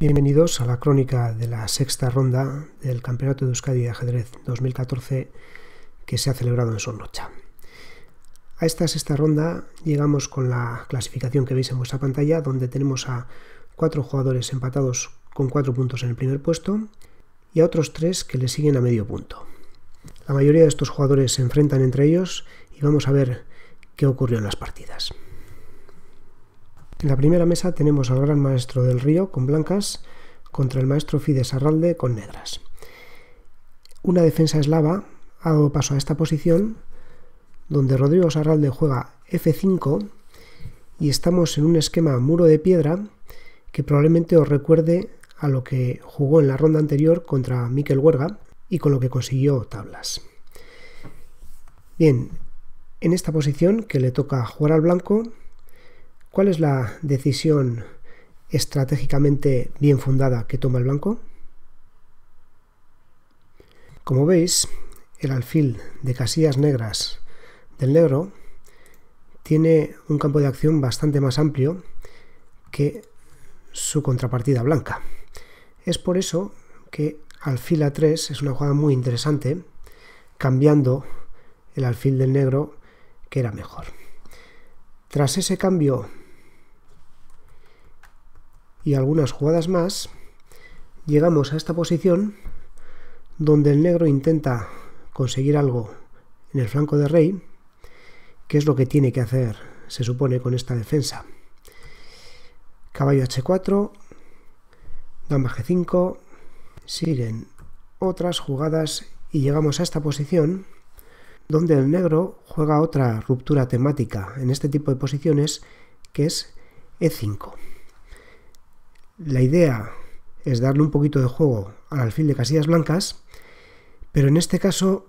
Bienvenidos a la crónica de la sexta ronda del Campeonato de Euskadi de Ajedrez 2014 que se ha celebrado en Sonrocha. A esta sexta ronda llegamos con la clasificación que veis en vuestra pantalla, donde tenemos a cuatro jugadores empatados con cuatro puntos en el primer puesto y a otros tres que le siguen a medio punto. La mayoría de estos jugadores se enfrentan entre ellos y vamos a ver qué ocurrió en las partidas. En la primera mesa tenemos al gran maestro del río con blancas contra el maestro Fides Arralde con negras. Una defensa eslava ha dado paso a esta posición donde Rodrigo Arralde juega F5 y estamos en un esquema muro de piedra que probablemente os recuerde a lo que jugó en la ronda anterior contra Mikel Huerga y con lo que consiguió tablas. Bien, en esta posición que le toca jugar al blanco, ¿Cuál es la decisión estratégicamente bien fundada que toma el blanco? Como veis, el alfil de casillas negras del negro tiene un campo de acción bastante más amplio que su contrapartida blanca. Es por eso que alfil A3 es una jugada muy interesante, cambiando el alfil del negro que era mejor. Tras ese cambio y algunas jugadas más, llegamos a esta posición donde el negro intenta conseguir algo en el flanco de rey, que es lo que tiene que hacer, se supone, con esta defensa. Caballo h4, dama g5, siguen otras jugadas y llegamos a esta posición donde el negro juega otra ruptura temática en este tipo de posiciones que es e5. La idea es darle un poquito de juego al alfil de casillas blancas, pero en este caso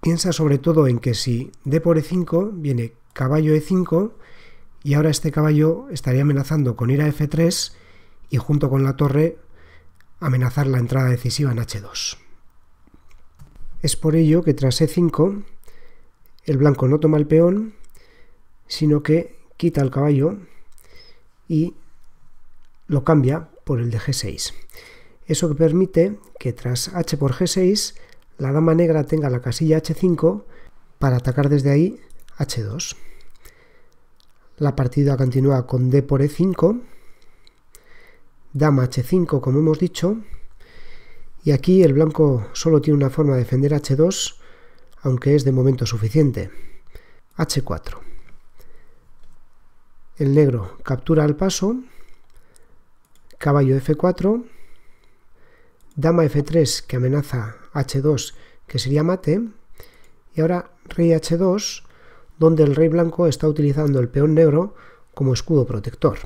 piensa sobre todo en que si d por e5 viene caballo e5 y ahora este caballo estaría amenazando con ir a f3 y junto con la torre amenazar la entrada decisiva en h2. Es por ello que tras e5 el blanco no toma el peón, sino que quita el caballo y lo cambia por el de G6. Eso que permite que tras H por G6 la dama negra tenga la casilla H5 para atacar desde ahí H2. La partida continúa con D por E5, dama H5 como hemos dicho, y aquí el blanco solo tiene una forma de defender H2, aunque es de momento suficiente. H4. El negro captura al paso caballo f4, dama f3 que amenaza h2 que sería mate, y ahora rey h2 donde el rey blanco está utilizando el peón negro como escudo protector.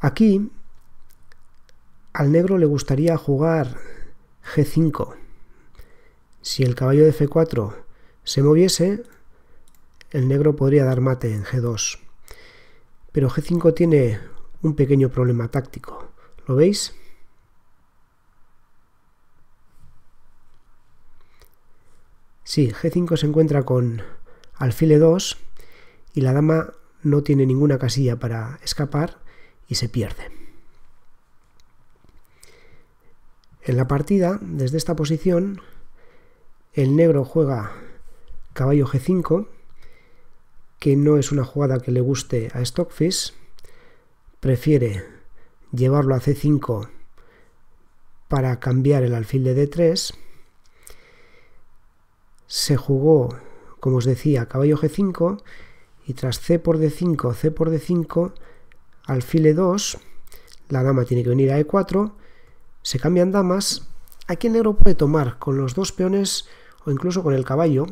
Aquí al negro le gustaría jugar g5. Si el caballo de f4 se moviese, el negro podría dar mate en g2. Pero G5 tiene un pequeño problema táctico. ¿Lo veis? Sí, G5 se encuentra con alfil E2 y la dama no tiene ninguna casilla para escapar y se pierde. En la partida, desde esta posición, el negro juega caballo G5 que no es una jugada que le guste a Stockfish, prefiere llevarlo a C5 para cambiar el alfil de D3. Se jugó, como os decía, caballo G5 y tras C por D5, C por D5, alfil E2, la dama tiene que venir a E4, se cambian damas, aquí el negro puede tomar con los dos peones o incluso con el caballo.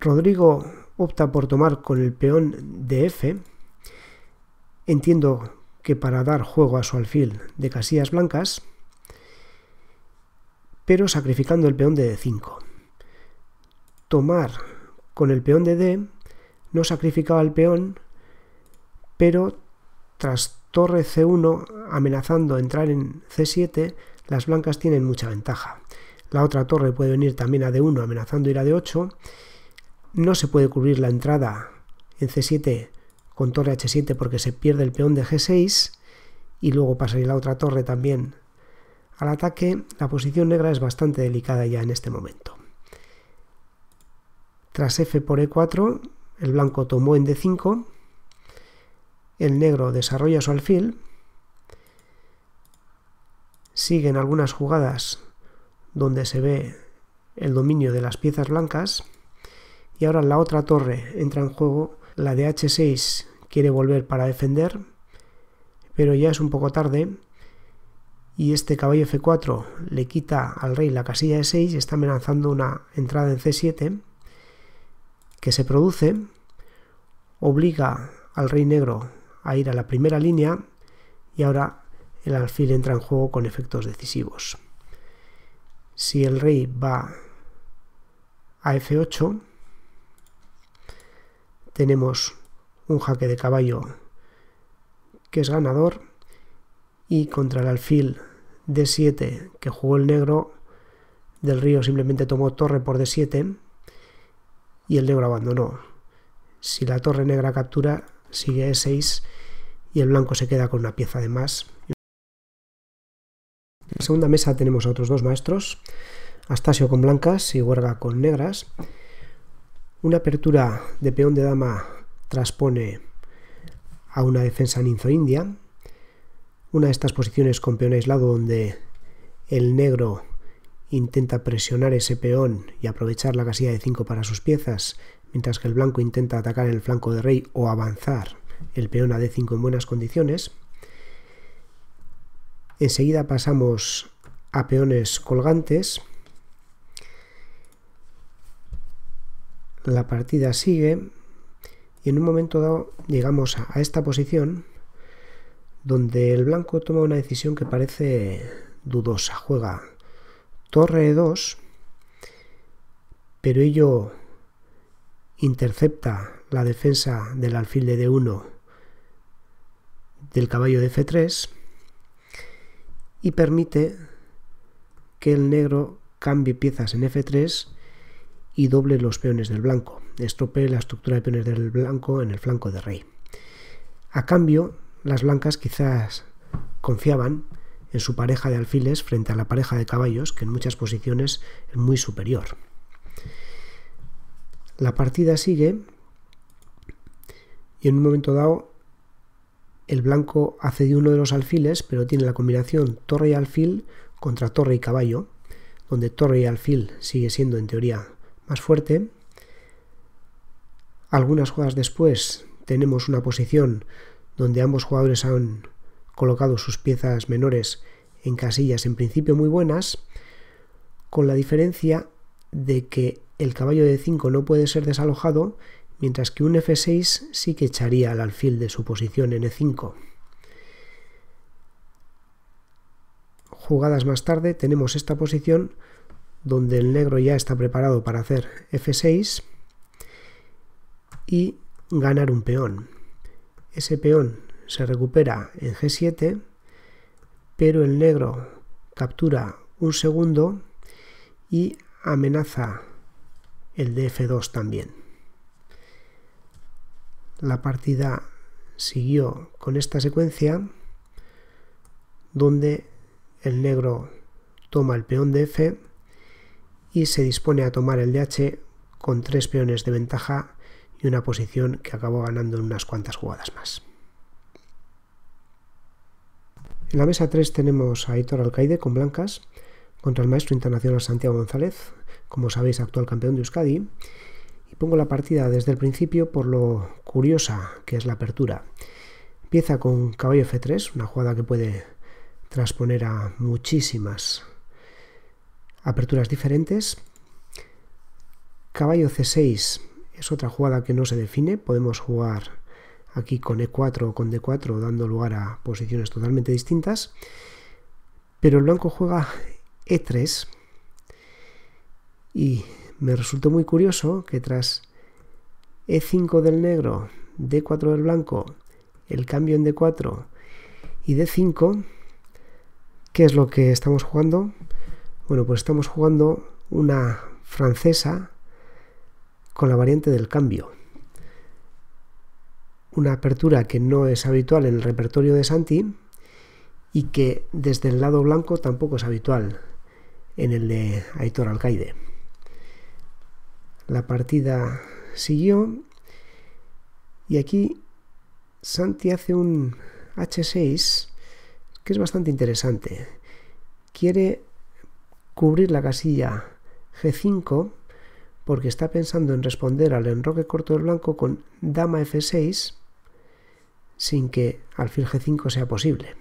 Rodrigo opta por tomar con el peón de F. Entiendo que para dar juego a su alfil de casillas blancas, pero sacrificando el peón de D5. Tomar con el peón de D no sacrificaba el peón, pero tras torre C1 amenazando entrar en C7, las blancas tienen mucha ventaja. La otra torre puede venir también a D1 amenazando ir a D8 no se puede cubrir la entrada en C7 con torre H7 porque se pierde el peón de G6 y luego pasaría la otra torre también al ataque. La posición negra es bastante delicada ya en este momento. Tras F por E4, el blanco tomó en D5, el negro desarrolla su alfil, siguen algunas jugadas donde se ve el dominio de las piezas blancas, y ahora la otra torre entra en juego, la de H6 quiere volver para defender, pero ya es un poco tarde. Y este caballo F4 le quita al rey la casilla de 6 y está amenazando una entrada en C7 que se produce, obliga al rey negro a ir a la primera línea y ahora el alfil entra en juego con efectos decisivos. Si el rey va a F8, tenemos un jaque de caballo que es ganador y contra el alfil D7 que jugó el negro del río simplemente tomó torre por D7 y el negro abandonó. Si la torre negra captura sigue E6 y el blanco se queda con una pieza de más. En la segunda mesa tenemos a otros dos maestros, Astasio con blancas y Huerga con negras. Una apertura de peón de dama transpone a una defensa ninzo-india. Una de estas posiciones con peón aislado donde el negro intenta presionar ese peón y aprovechar la casilla de 5 para sus piezas, mientras que el blanco intenta atacar el flanco de rey o avanzar el peón a d5 en buenas condiciones. Enseguida pasamos a peones colgantes, la partida sigue y en un momento dado llegamos a, esta posición donde el blanco toma una decisión que parece dudosa. Juega torre E2, pero ello intercepta la defensa del alfil de D1 del caballo de F3 y permite que el negro cambie piezas en F3 y doble los peones del blanco. Estropee la estructura de peones del blanco en el flanco de rey. A cambio, las blancas quizás confiaban en su pareja de alfiles frente a la pareja de caballos, que en muchas posiciones es muy superior. La partida sigue y en un momento dado el blanco hace de uno de los alfiles, pero tiene la combinación torre y alfil contra torre y caballo, donde torre y alfil sigue siendo en teoría más fuerte. Algunas jugadas después tenemos una posición donde ambos jugadores han colocado sus piezas menores en casillas en principio muy buenas, con la diferencia de que el caballo de 5 no puede ser desalojado, mientras que un F6 sí que echaría al alfil de su posición en E5. Jugadas más tarde tenemos esta posición donde el negro ya está preparado para hacer f6 y ganar un peón. Ese peón se recupera en g7, pero el negro captura un segundo y amenaza el de f2 también. La partida siguió con esta secuencia donde el negro toma el peón de f se dispone a tomar el DH con tres peones de ventaja y una posición que acabó ganando en unas cuantas jugadas más. En la mesa 3 tenemos a Hitor Alcaide con blancas contra el maestro internacional Santiago González, como sabéis actual campeón de Euskadi, y pongo la partida desde el principio por lo curiosa que es la apertura. Empieza con caballo F3, una jugada que puede transponer a muchísimas aperturas diferentes. Caballo C6 es otra jugada que no se define. Podemos jugar aquí con E4 o con D4 dando lugar a posiciones totalmente distintas. Pero el blanco juega E3 y me resultó muy curioso que tras E5 del negro, D4 del blanco, el cambio en D4 y D5, ¿qué es lo que estamos jugando? Bueno, pues estamos jugando una francesa con la variante del cambio. Una apertura que no es habitual en el repertorio de Santi y que desde el lado blanco tampoco es habitual en el de Aitor Alcaide. La partida siguió y aquí Santi hace un H6 que es bastante interesante. Quiere cubrir la casilla G5 porque está pensando en responder al enroque corto del blanco con dama F6 sin que alfil G5 sea posible.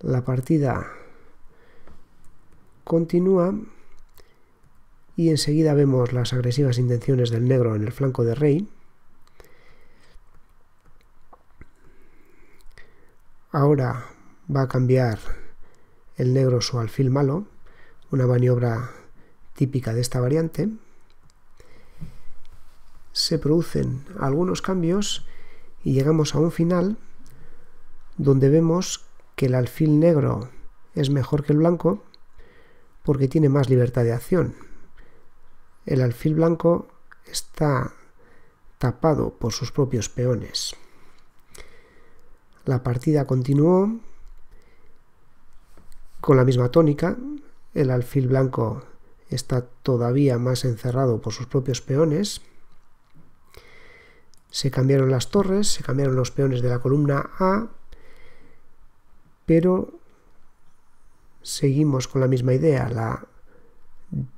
La partida continúa y enseguida vemos las agresivas intenciones del negro en el flanco de rey. Ahora va a cambiar el negro su alfil malo, una maniobra típica de esta variante, se producen algunos cambios y llegamos a un final donde vemos que el alfil negro es mejor que el blanco porque tiene más libertad de acción. El alfil blanco está tapado por sus propios peones. La partida continuó con la misma tónica. El alfil blanco está todavía más encerrado por sus propios peones. Se cambiaron las torres, se cambiaron los peones de la columna A, pero seguimos con la misma idea. La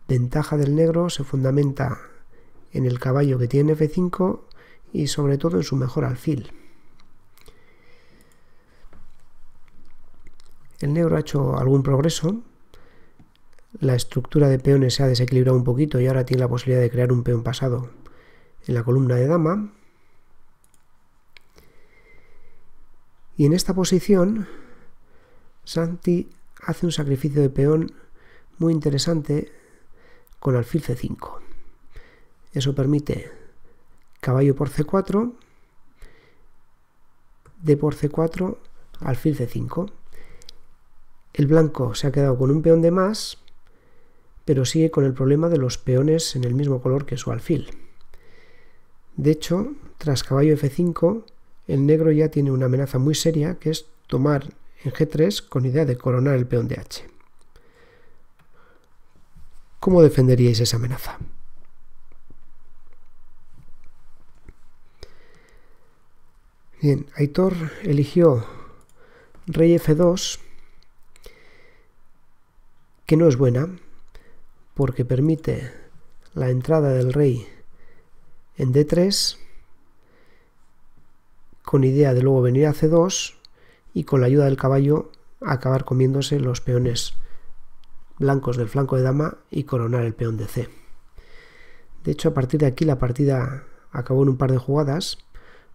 ventaja del negro se fundamenta en el caballo que tiene F5 y sobre todo en su mejor alfil. El negro ha hecho algún progreso. La estructura de peones se ha desequilibrado un poquito y ahora tiene la posibilidad de crear un peón pasado en la columna de dama. Y en esta posición, Santi hace un sacrificio de peón muy interesante con alfil c5. Eso permite caballo por c4, d por c4, alfil c5. El blanco se ha quedado con un peón de más, pero sigue con el problema de los peones en el mismo color que su alfil. De hecho, tras caballo f5, el negro ya tiene una amenaza muy seria que es tomar en g3 con idea de coronar el peón de h. ¿Cómo defenderíais esa amenaza? Bien, Aitor eligió rey f2 que no es buena porque permite la entrada del rey en D3 con idea de luego venir a C2 y con la ayuda del caballo acabar comiéndose los peones blancos del flanco de dama y coronar el peón de C. De hecho, a partir de aquí la partida acabó en un par de jugadas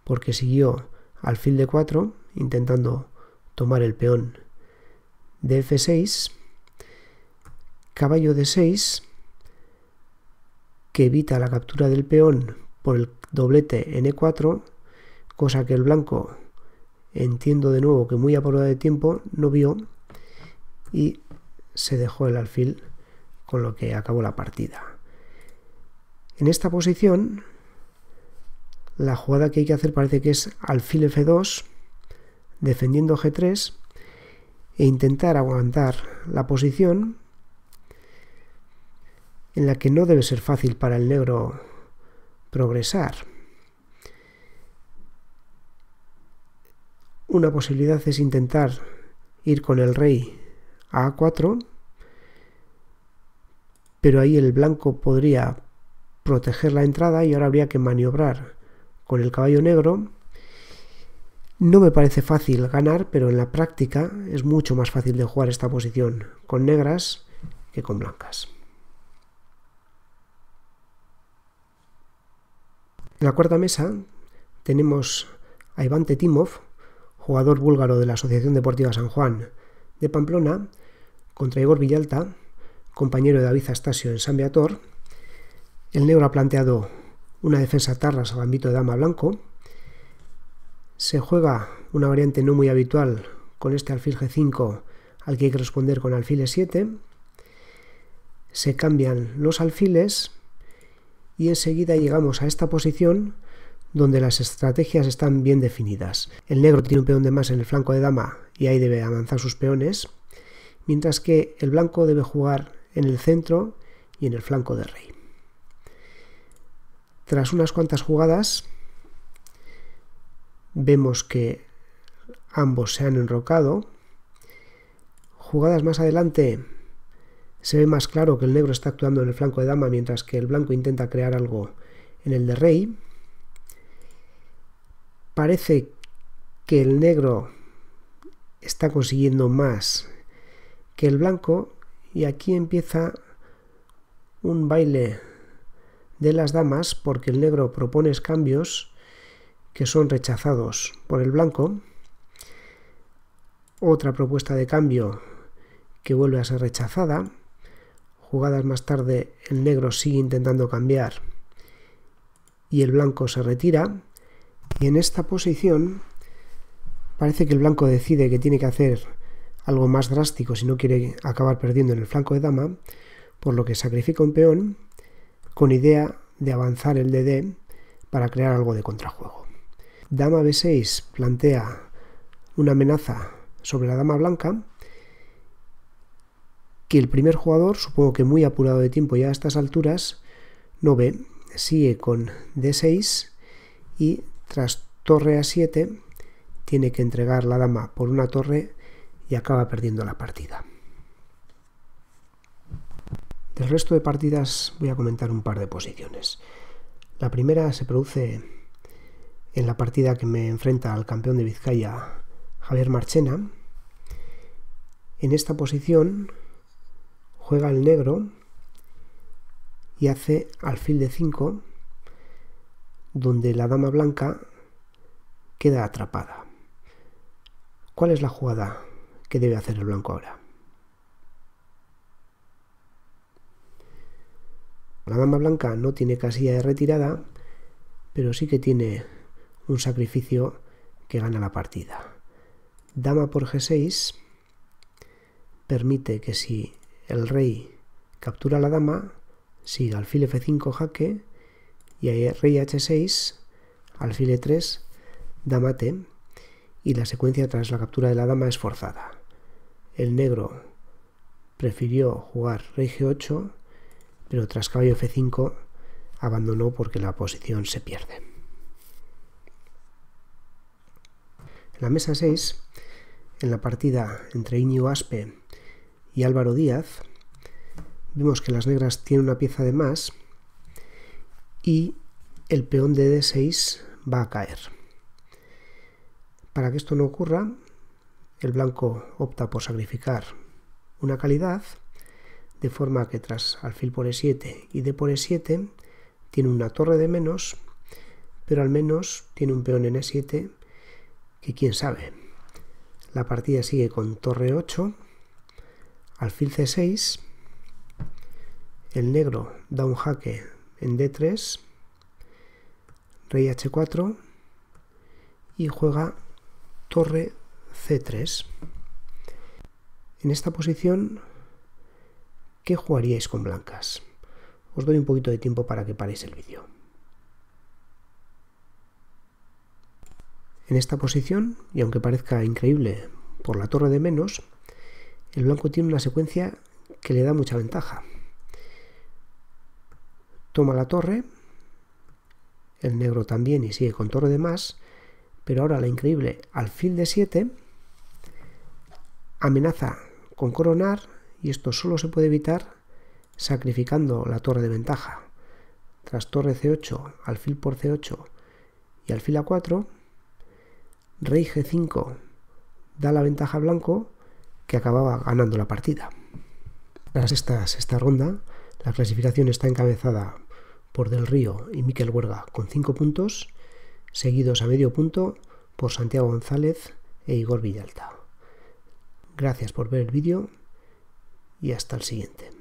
porque siguió al alfil de 4 intentando tomar el peón de F6 caballo de 6, que evita la captura del peón por el doblete en E4, cosa que el blanco, entiendo de nuevo que muy a de tiempo, no vio y se dejó el alfil con lo que acabó la partida. En esta posición, la jugada que hay que hacer parece que es alfil F2, defendiendo G3 e intentar aguantar la posición en la que no debe ser fácil para el negro progresar. Una posibilidad es intentar ir con el rey a A4, pero ahí el blanco podría proteger la entrada y ahora habría que maniobrar con el caballo negro. No me parece fácil ganar, pero en la práctica es mucho más fácil de jugar esta posición con negras que con blancas. En la cuarta mesa tenemos a Iván Tetimov, jugador búlgaro de la Asociación Deportiva San Juan de Pamplona, contra Igor Villalta, compañero de David Astasio en San Beator. El negro ha planteado una defensa tarras al ámbito de dama blanco. Se juega una variante no muy habitual con este alfil G5 al que hay que responder con alfil E7. Se cambian los alfiles y enseguida llegamos a esta posición donde las estrategias están bien definidas. El negro tiene un peón de más en el flanco de dama y ahí debe avanzar sus peones, mientras que el blanco debe jugar en el centro y en el flanco de rey. Tras unas cuantas jugadas, vemos que ambos se han enrocado. Jugadas más adelante, se ve más claro que el negro está actuando en el flanco de dama mientras que el blanco intenta crear algo en el de rey. Parece que el negro está consiguiendo más que el blanco y aquí empieza un baile de las damas porque el negro propone cambios que son rechazados por el blanco. Otra propuesta de cambio que vuelve a ser rechazada. Jugadas más tarde, el negro sigue intentando cambiar y el blanco se retira. Y en esta posición parece que el blanco decide que tiene que hacer algo más drástico si no quiere acabar perdiendo en el flanco de dama, por lo que sacrifica un peón con idea de avanzar el DD para crear algo de contrajuego. Dama B6 plantea una amenaza sobre la dama blanca que el primer jugador, supongo que muy apurado de tiempo ya a estas alturas, no ve, sigue con D6 y tras torre a 7 tiene que entregar la dama por una torre y acaba perdiendo la partida. Del resto de partidas voy a comentar un par de posiciones. La primera se produce en la partida que me enfrenta al campeón de Vizcaya, Javier Marchena. En esta posición juega el negro y hace alfil de 5, donde la dama blanca queda atrapada. ¿Cuál es la jugada que debe hacer el blanco ahora? La dama blanca no tiene casilla de retirada, pero sí que tiene un sacrificio que gana la partida. Dama por G6 permite que si el rey captura la dama, sigue alfil f5 jaque, y ahí rey h6, alfil e3, dama t, y la secuencia tras la captura de la dama es forzada. El negro prefirió jugar rey g8, pero tras caballo f5 abandonó porque la posición se pierde. En la mesa 6, en la partida entre Iñigo Aspe y Álvaro Díaz. Vemos que las negras tienen una pieza de más y el peón de D6 va a caer. Para que esto no ocurra, el blanco opta por sacrificar una calidad, de forma que tras alfil por E7 y D por E7 tiene una torre de menos, pero al menos tiene un peón en E7 que quién sabe. La partida sigue con torre 8 Alfil C6, el negro da un jaque en D3, rey H4 y juega torre C3. En esta posición, ¿qué jugaríais con blancas? Os doy un poquito de tiempo para que paréis el vídeo. En esta posición, y aunque parezca increíble por la torre de menos, el blanco tiene una secuencia que le da mucha ventaja. Toma la torre, el negro también y sigue con torre de más, pero ahora la increíble alfil de 7 amenaza con coronar y esto solo se puede evitar sacrificando la torre de ventaja. Tras torre c8, alfil por c8 y alfil a4, rey g5 da la ventaja a blanco que acababa ganando la partida. Tras esta ronda, la clasificación está encabezada por Del Río y Miquel Huerga con 5 puntos, seguidos a medio punto por Santiago González e Igor Villalta. Gracias por ver el vídeo y hasta el siguiente.